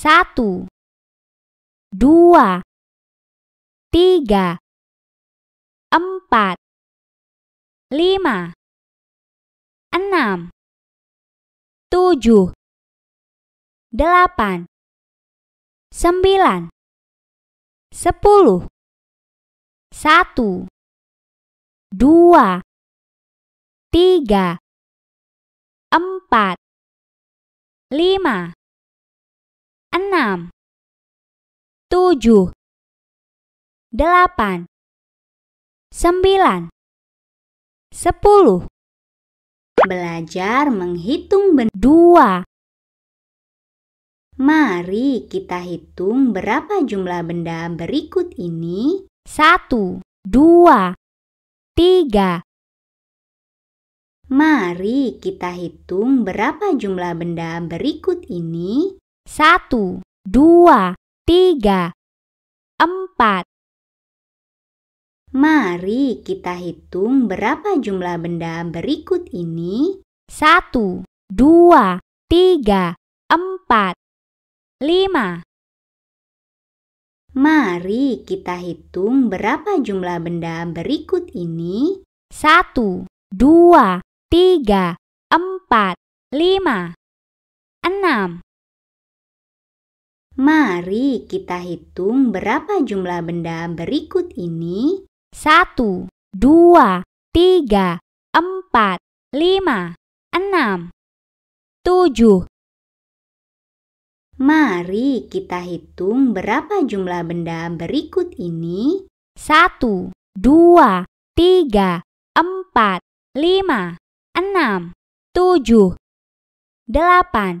Satu, dua, tiga, empat, lima, enam, tujuh, delapan, sembilan, sepuluh, satu, dua, tiga, empat, lima, enam, tujuh, delapan, sembilan, sepuluh. Belajar menghitung benda. 2 Mari kita hitung berapa jumlah benda berikut ini. Satu, dua, tiga. Mari kita hitung berapa jumlah benda berikut ini. Satu, dua, tiga, empat. Mari kita hitung berapa jumlah benda berikut ini. Satu, dua, tiga, empat, lima. Mari kita hitung berapa jumlah benda berikut ini. Satu, dua, tiga, empat, lima, enam. Mari kita hitung berapa jumlah benda berikut ini. 1, 2, 3, 4, 5, 6, 7. Mari kita hitung berapa jumlah benda berikut ini. 1, 2, 3, 4, 5, 6, 7, 8.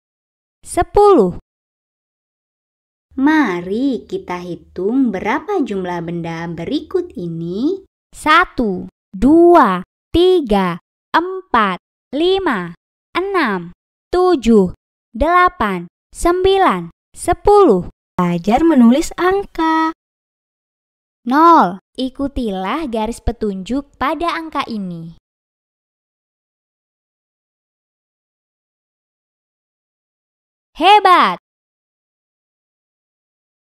Sepuluh. Mari kita hitung berapa jumlah benda berikut ini. Satu, dua, tiga, empat, lima, enam, tujuh, delapan, sembilan, sepuluh. Belajar menulis angka. Nol. Ikutilah garis petunjuk pada angka ini. Hebat!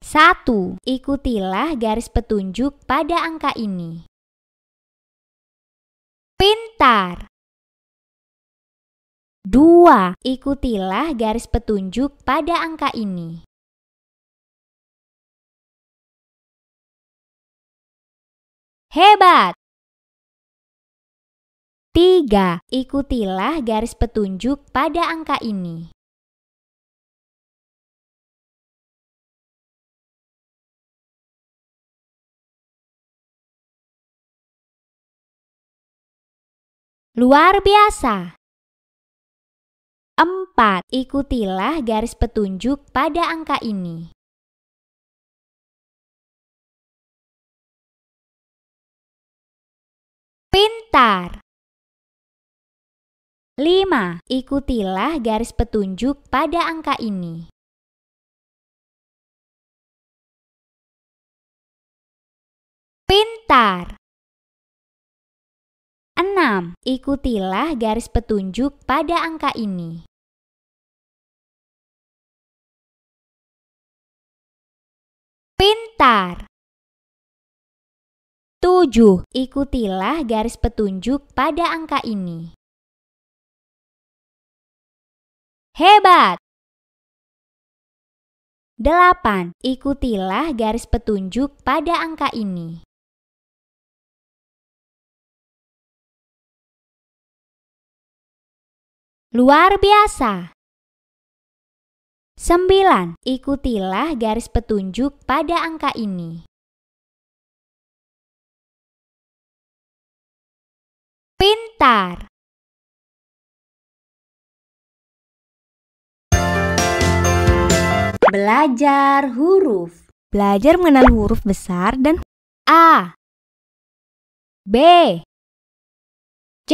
1. Ikutilah garis petunjuk pada angka ini. Pintar. 2. Ikutilah garis petunjuk pada angka ini. Hebat! 3. Ikutilah garis petunjuk pada angka ini. Luar biasa. 4. Ikutilah garis petunjuk pada angka ini. Pintar. 5. Ikutilah garis petunjuk pada angka ini. Pintar. 6. Ikutilah garis petunjuk pada angka ini. Pintar 7. Ikutilah garis petunjuk pada angka ini. Hebat! 8. Ikutilah garis petunjuk pada angka ini. Luar biasa. 9. Ikutilah garis petunjuk pada angka ini. Pintar. Belajar huruf. Belajar mengenal huruf besar dan A, B, C,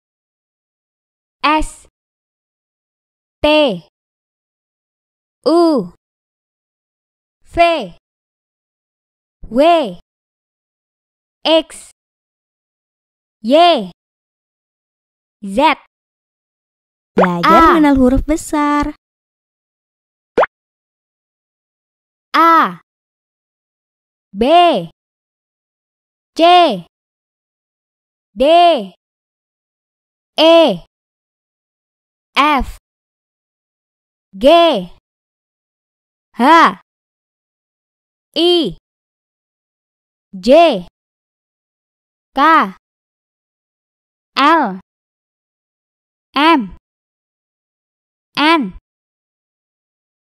S T U V W X Y Z Belajar mengenal huruf besar A B C D E F G H I J K L M N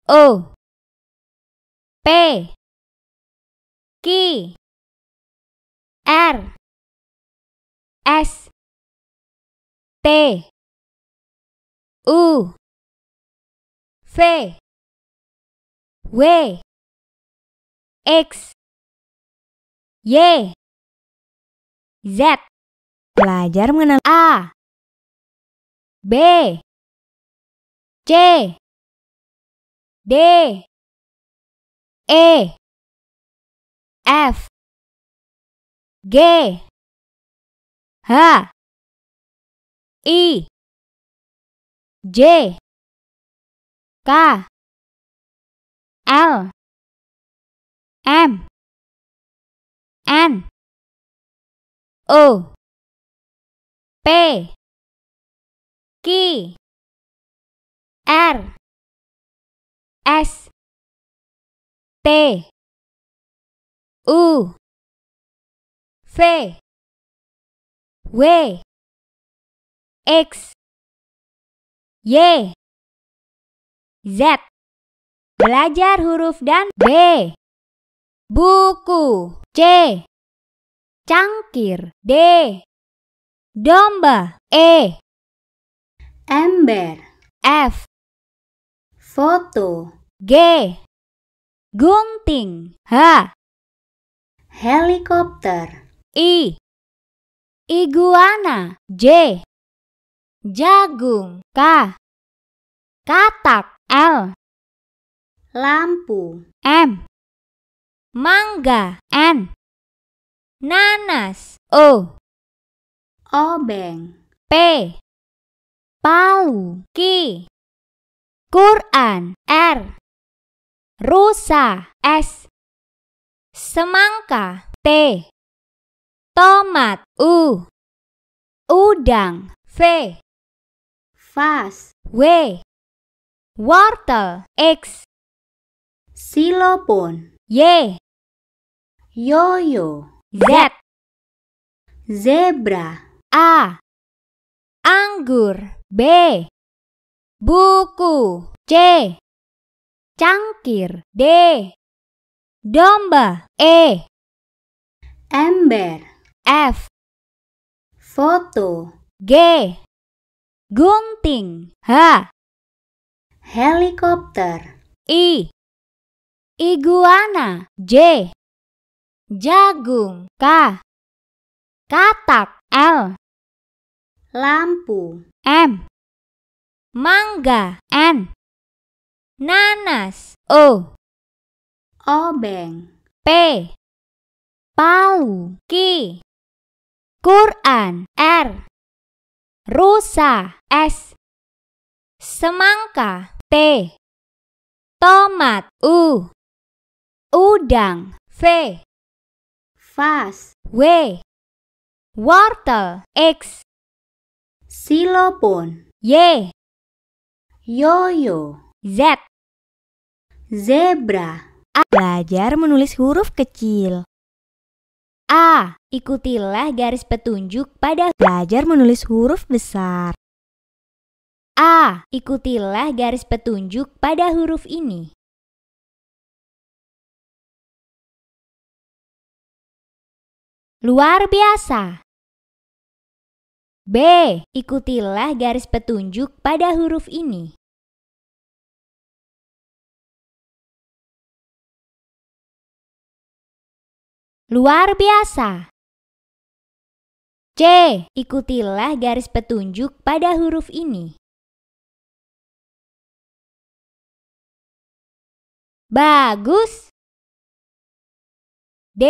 O P Q R S T U V W X Y Z Belajar mengenal A B C D E F G H I J K L M N O P Q R S T U V W X Y Z Belajar huruf dan B Buku C Cangkir D Domba E Ember F Foto G Gunting H Helikopter I Iguana J jagung K katak L lampu M mangga N nanas O obeng P palu Q. Quran R rusa S semangka T tomat U udang V fast. W Wortel X Silopon Y Yoyo Z Zebra A Anggur B Buku C Cangkir D Domba E Ember F Foto G Gunting. H. Helikopter. I. Iguana. J. Jagung. K. Katak. L. Lampu. M. Mangga. N. Nanas. O. Obeng. P. Palu. Ki. Quran. R rusa S semangka T tomat U udang V vas W wortel X silopon Y yoyo Z zebra A. Belajar menulis huruf kecil A Ikutilah garis petunjuk pada belajar menulis huruf besar. A. Ikutilah garis petunjuk pada huruf ini. Luar biasa. B. Ikutilah garis petunjuk pada huruf ini. Luar biasa. C. Ikutilah garis petunjuk pada huruf ini. Bagus. D.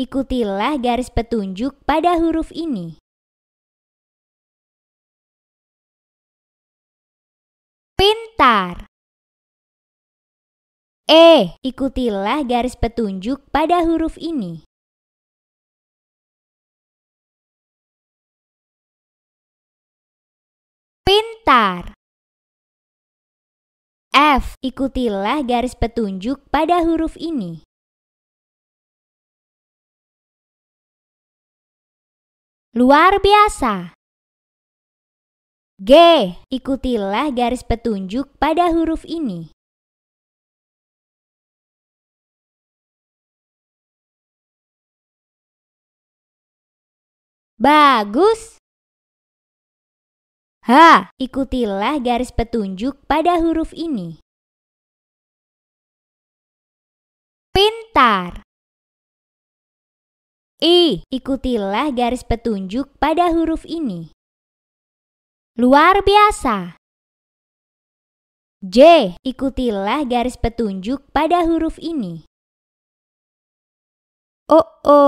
Ikutilah garis petunjuk pada huruf ini. Pintar. E. Ikutilah garis petunjuk pada huruf ini. sekitar. F. Ikutilah garis petunjuk pada huruf ini. Luar biasa. G. Ikutilah garis petunjuk pada huruf ini. Bagus. H, ikutilah garis petunjuk pada huruf ini. Pintar. I, ikutilah garis petunjuk pada huruf ini. Luar biasa. J, ikutilah garis petunjuk pada huruf ini. O, O.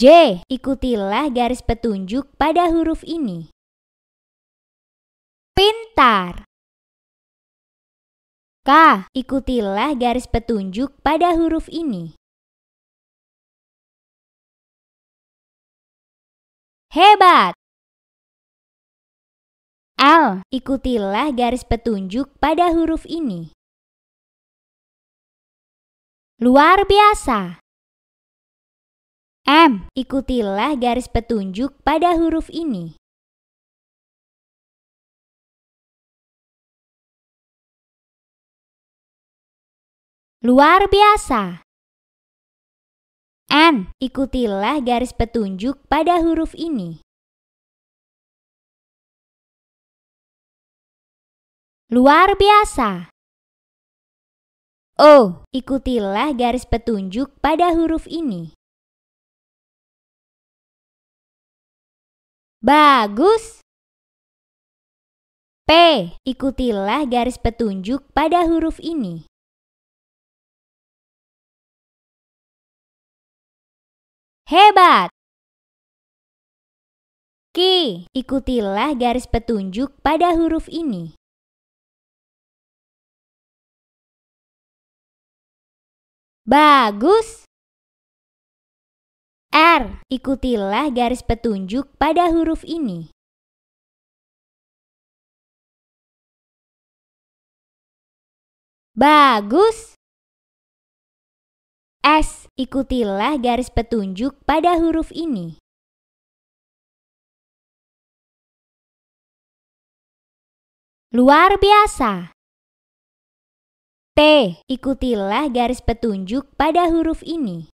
J. Ikutilah garis petunjuk pada huruf ini. Pintar. K. Ikutilah garis petunjuk pada huruf ini. Hebat. L. Ikutilah garis petunjuk pada huruf ini. Luar biasa. M. Ikutilah garis petunjuk pada huruf ini. Luar biasa. N. Ikutilah garis petunjuk pada huruf ini. Luar biasa. O. Ikutilah garis petunjuk pada huruf ini. Bagus. P. Ikutilah garis petunjuk pada huruf ini. Hebat! K. ikutilah garis petunjuk pada huruf ini. Bagus! R. Ikutilah garis petunjuk pada huruf ini. Bagus. S. Ikutilah garis petunjuk pada huruf ini. Luar biasa. T. Ikutilah garis petunjuk pada huruf ini.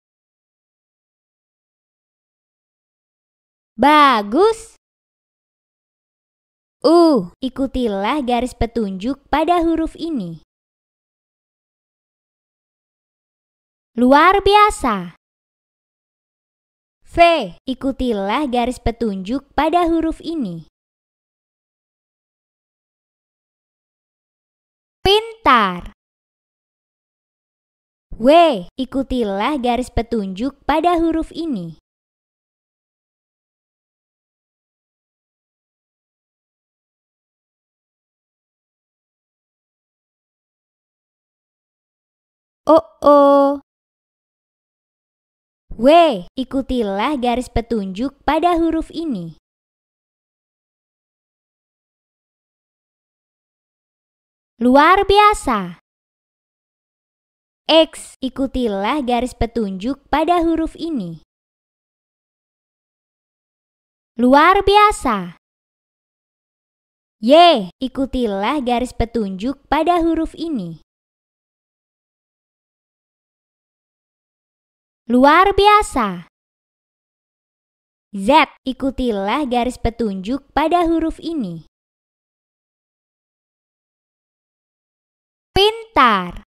Bagus! U. Uh, ikutilah garis petunjuk pada huruf ini. Luar biasa. V. Ikutilah garis petunjuk pada huruf ini. Pintar. W. Ikutilah garis petunjuk pada huruf ini. Oh oh. W. Ikutilah garis petunjuk pada huruf ini. Luar biasa. X. Ikutilah garis petunjuk pada huruf ini. Luar biasa. Y. Ikutilah garis petunjuk pada huruf ini. Luar biasa. Z. Ikutilah garis petunjuk pada huruf ini. Pintar.